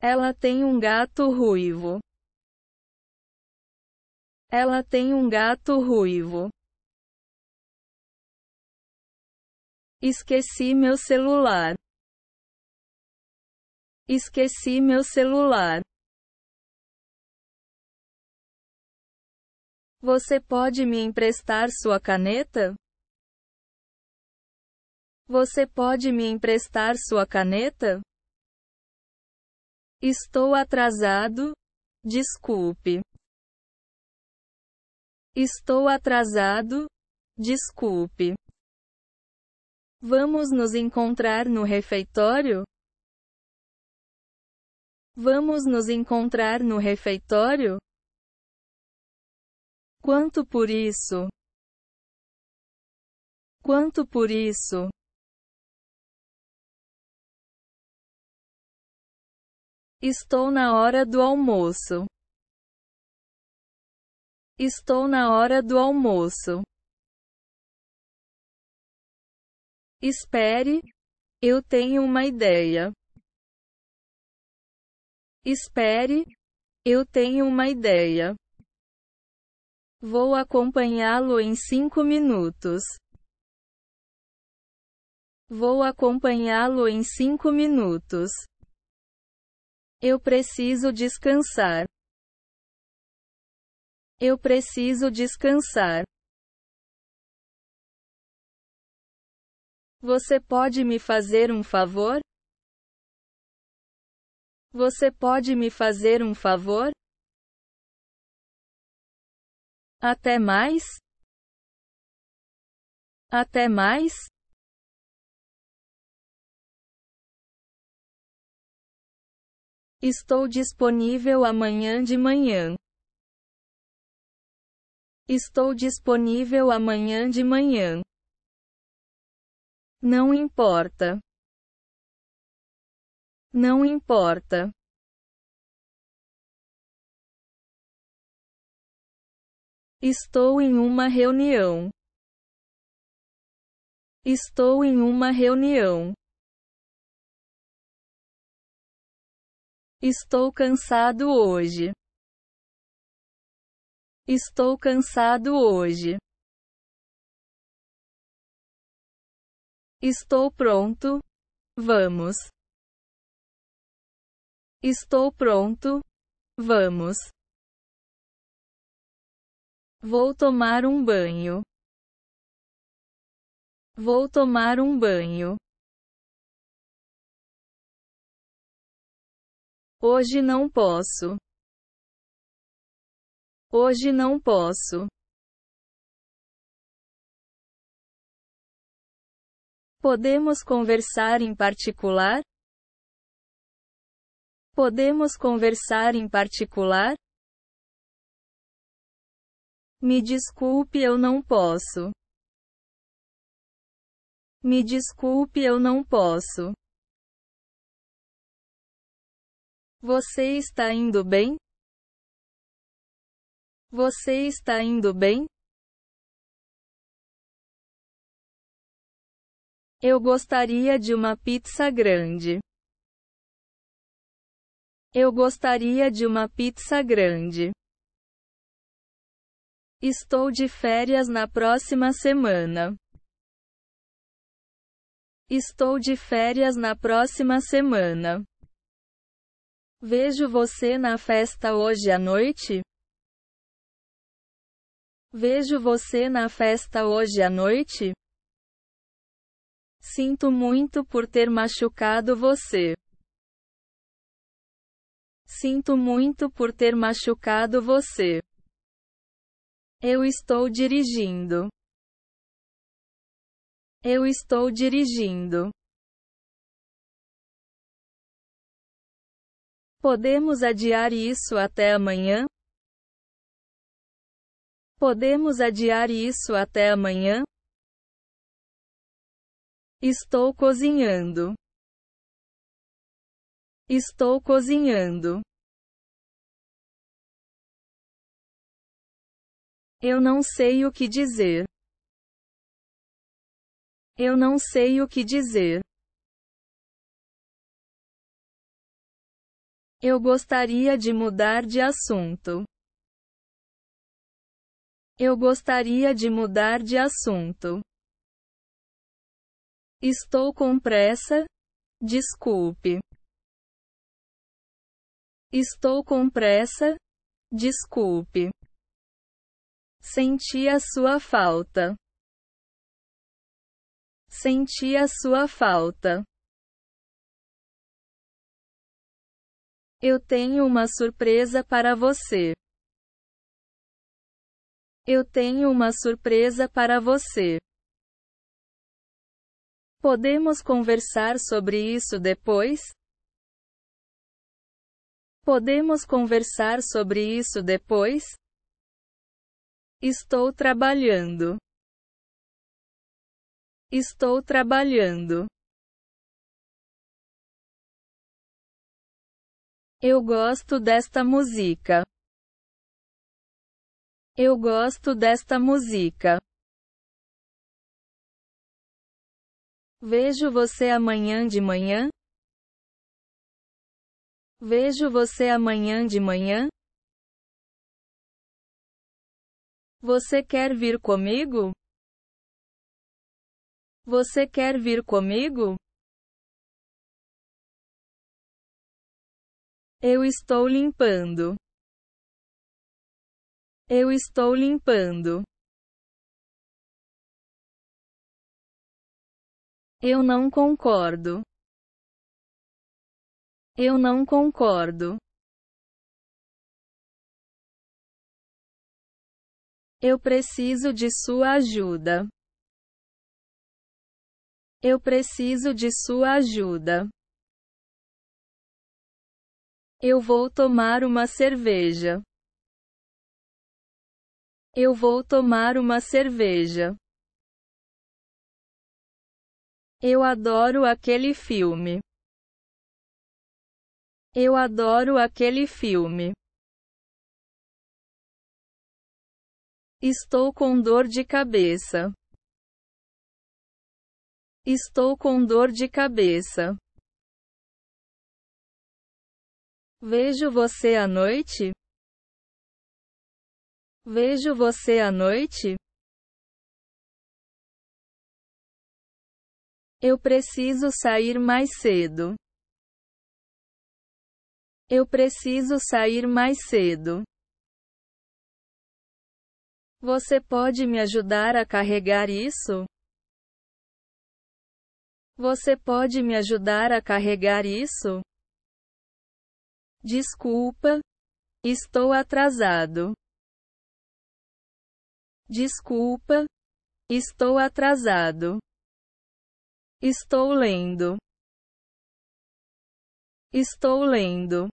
Ela tem um gato ruivo. Ela tem um gato ruivo. Esqueci meu celular. Esqueci meu celular. Você pode me emprestar sua caneta? Você pode me emprestar sua caneta? Estou atrasado. Desculpe. Estou atrasado. Desculpe. Vamos nos encontrar no refeitório? Vamos nos encontrar no refeitório? Quanto por isso? Quanto por isso? Estou na hora do almoço. Estou na hora do almoço. Espere, eu tenho uma ideia. Espere, eu tenho uma ideia. Vou acompanhá-lo em cinco minutos. Vou acompanhá-lo em cinco minutos. Eu preciso descansar. Eu preciso descansar. Você pode me fazer um favor? Você pode me fazer um favor? Até mais? Até mais? Estou disponível amanhã de manhã. Estou disponível amanhã de manhã. Não importa. Não importa. Estou em uma reunião. Estou em uma reunião. Estou cansado hoje. Estou cansado hoje. Estou pronto. Vamos. Estou pronto. Vamos. Vou tomar um banho. Vou tomar um banho. Hoje não posso. Hoje não posso. Podemos conversar em particular? Podemos conversar em particular? Me desculpe, eu não posso. Me desculpe, eu não posso. Você está indo bem? Você está indo bem? Eu gostaria de uma pizza grande. Eu gostaria de uma pizza grande. Estou de férias na próxima semana. Estou de férias na próxima semana. Vejo você na festa hoje à noite? Vejo você na festa hoje à noite? Sinto muito por ter machucado você. Sinto muito por ter machucado você. Eu estou dirigindo. Eu estou dirigindo. Podemos adiar isso até amanhã? Podemos adiar isso até amanhã? Estou cozinhando. Estou cozinhando. Eu não sei o que dizer. Eu não sei o que dizer. Eu gostaria de mudar de assunto. Eu gostaria de mudar de assunto. Estou com pressa? Desculpe. Estou com pressa? Desculpe. Senti a sua falta. Senti a sua falta. Eu tenho uma surpresa para você. Eu tenho uma surpresa para você. Podemos conversar sobre isso depois? Podemos conversar sobre isso depois? Estou trabalhando. Estou trabalhando. Eu gosto desta música. Eu gosto desta música. Vejo você amanhã de manhã. Vejo você amanhã de manhã. Você quer vir comigo? Você quer vir comigo? Eu estou limpando. Eu estou limpando. Eu não concordo. Eu não concordo. Eu preciso de sua ajuda. Eu preciso de sua ajuda. Eu vou tomar uma cerveja. Eu vou tomar uma cerveja. Eu adoro aquele filme. Eu adoro aquele filme. Estou com dor de cabeça. Estou com dor de cabeça. Vejo você à noite. Vejo você à noite. Eu preciso sair mais cedo. Eu preciso sair mais cedo. Você pode me ajudar a carregar isso? Você pode me ajudar a carregar isso? Desculpa. Estou atrasado. Desculpa. Estou atrasado. Estou lendo. Estou lendo.